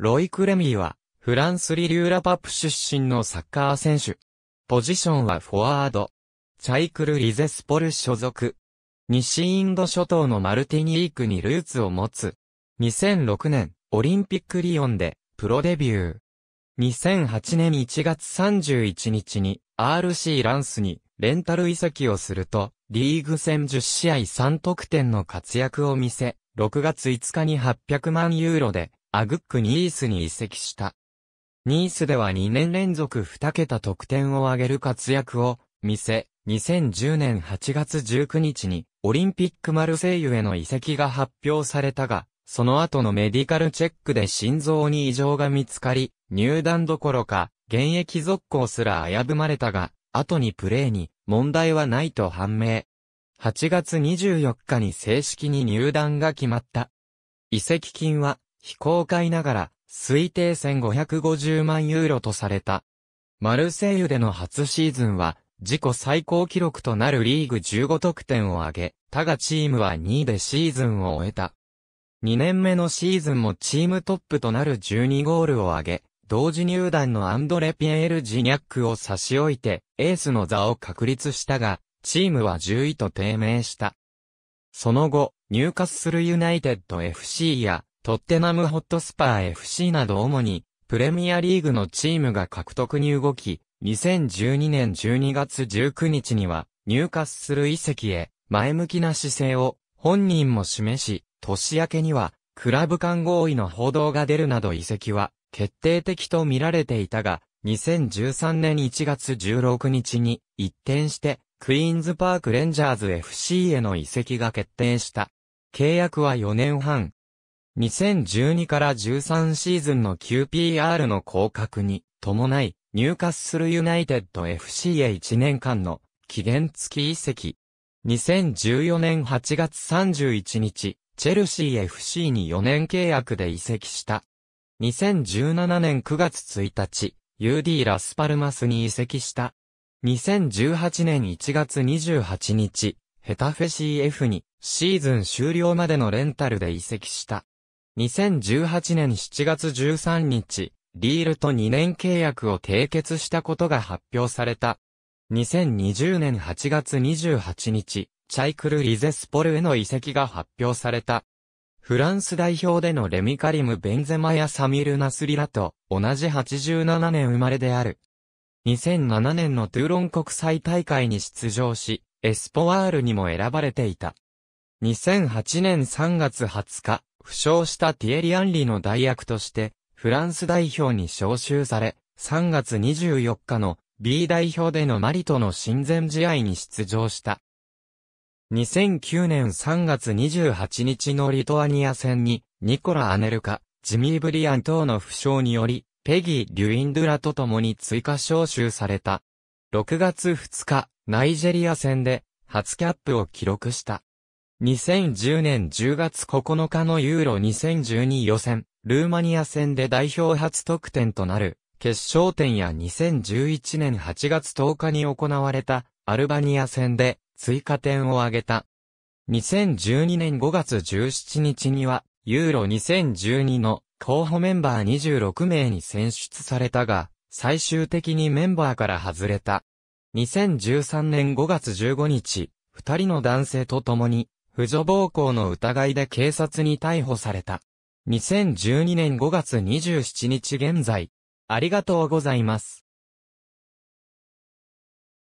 ロイ・クレミーは、フランスリリューラパップ出身のサッカー選手。ポジションはフォワード。チャイクル・リゼスポル所属。西インド諸島のマルティニークにルーツを持つ。2006年、オリンピックリオンで、プロデビュー。2008年1月31日に RC ランスにレンタル移籍をすると、リーグ戦10試合3得点の活躍を見せ、6月5日に800万ユーロでアグックニースに移籍した。ニースでは2年連続2桁得点を挙げる活躍を見せ、2010年8月19日にオリンピックマルセイユへの移籍が発表されたが、その後のメディカルチェックで心臓に異常が見つかり、入団どころか、現役続行すら危ぶまれたが、後にプレーに問題はないと判明。8月24日に正式に入団が決まった。移籍金は非公開ながら、推定1550万ユーロとされた。マルセイユでの初シーズンは、自己最高記録となるリーグ15得点を挙げ、他がチームは2位でシーズンを終えた。2年目のシーズンもチームトップとなる12ゴールを挙げ、同時入団のアンドレ・ピエール・ジニャックを差し置いて、エースの座を確立したが、チームは10位と低迷した。その後、入荷するユナイテッド FC やトッテナムホットスパー FC など主に、プレミアリーグのチームが獲得に動き、2012年12月19日には、入荷する遺跡へ、前向きな姿勢を、本人も示し、年明けには、クラブ間合意の報道が出るなど遺跡は、決定的と見られていたが、2013年1月16日に、一転して、クイーンズパークレンジャーズ FC への移籍が決定した。契約は4年半、2012から13シーズンの QPR の降格に伴い、入荷するユナイテッド FC へ1年間の期限付き移籍。2014年8月31日、チェルシー FC に4年契約で移籍した。2017年9月1日、UD ラスパルマスに移籍した。2018年1月28日、ヘタフェ CF にシーズン終了までのレンタルで移籍した。2018年7月13日、リールと2年契約を締結したことが発表された。2020年8月28日、チャイクル・リゼスポルへの移籍が発表された。フランス代表でのレミカリム・ベンゼマやサミル・ナスリラと同じ87年生まれである。2007年のトゥーロン国際大会に出場し、エスポワールにも選ばれていた。2008年3月20日、負傷したティエリ・アンリの代役として、フランス代表に招集され、3月24日の B 代表でのマリとの親善試合に出場した。2009年3月28日のリトアニア戦に、ニコラ・アネルカ、ジミー・ブリアン等の負傷により、ペギー・リュインドゥラと共に追加招集された。6月2日、ナイジェリア戦で、初キャップを記録した。2010年10月9日のユーロ2012予選、ルーマニア戦で代表初得点となる、決勝点や2011年8月10日に行われた、アルバニア戦で、追加点を挙げた。2012年5月17日には、ユーロ2012の候補メンバー26名に選出されたが、最終的にメンバーから外れた。2013年5月15日、二人の男性と共に、婦女暴行の疑いで警察に逮捕された。2012年5月27日現在、ありがとうございます。